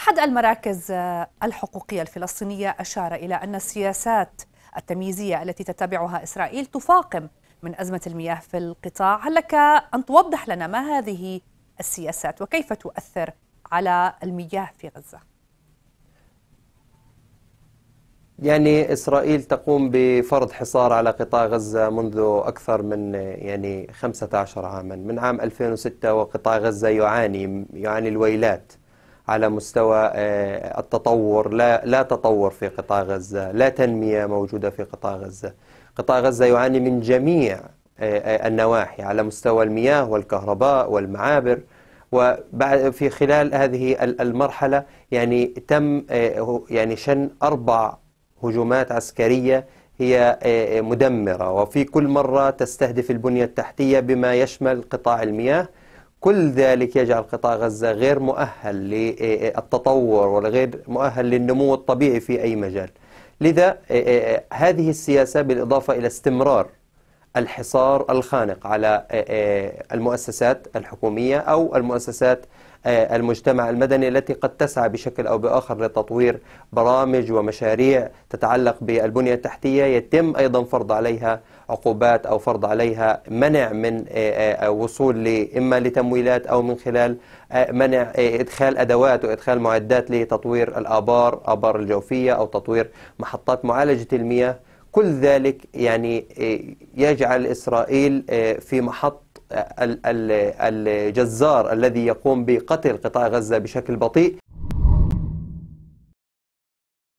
أحد المراكز آه، الحقوقية الفلسطينية أشار إلى أن السياسات التمييزية التي تتبعها إسرائيل تفاقم من أزمة المياه في القطاع هل لك أن توضح لنا ما هذه السياسات وكيف تؤثر على المياه في غزة يعني إسرائيل تقوم بفرض حصار على قطاع غزة منذ أكثر من يعني 15 عاما من عام 2006 وقطاع غزة يعاني يعاني الويلات على مستوى آه، التطور لا لا تطور في قطاع غزه لا تنميه موجوده في قطاع غزه قطاع غزه يعاني من جميع آه، آه، النواحي على مستوى المياه والكهرباء والمعابر وبعد في خلال هذه المرحله يعني تم يعني شن اربع هجومات عسكريه هي مدمره وفي كل مره تستهدف البنيه التحتيه بما يشمل قطاع المياه كل ذلك يجعل قطاع غزة غير مؤهل للتطور ولا غير مؤهل للنمو الطبيعي في أي مجال لذا آه، آه، آه، هذه السياسة بالإضافة إلى استمرار الحصار الخانق على آه، آه، المؤسسات الحكومية أو المؤسسات آه، المجتمع المدني التي قد تسعى بشكل أو بآخر لتطوير برامج ومشاريع تتعلق بالبنية التحتية يتم أيضا فرض عليها عقوبات أو فرض عليها منع من وصول إما لتمويلات أو من خلال منع إدخال أدوات وإدخال معدات لتطوير الآبار آبار الجوفية أو تطوير محطات معالجة المياه كل ذلك يعني إيه، يجعل إسرائيل إيه، في محط آه، الجزار الذي يقوم بقتل قطاع غزة بشكل بطيء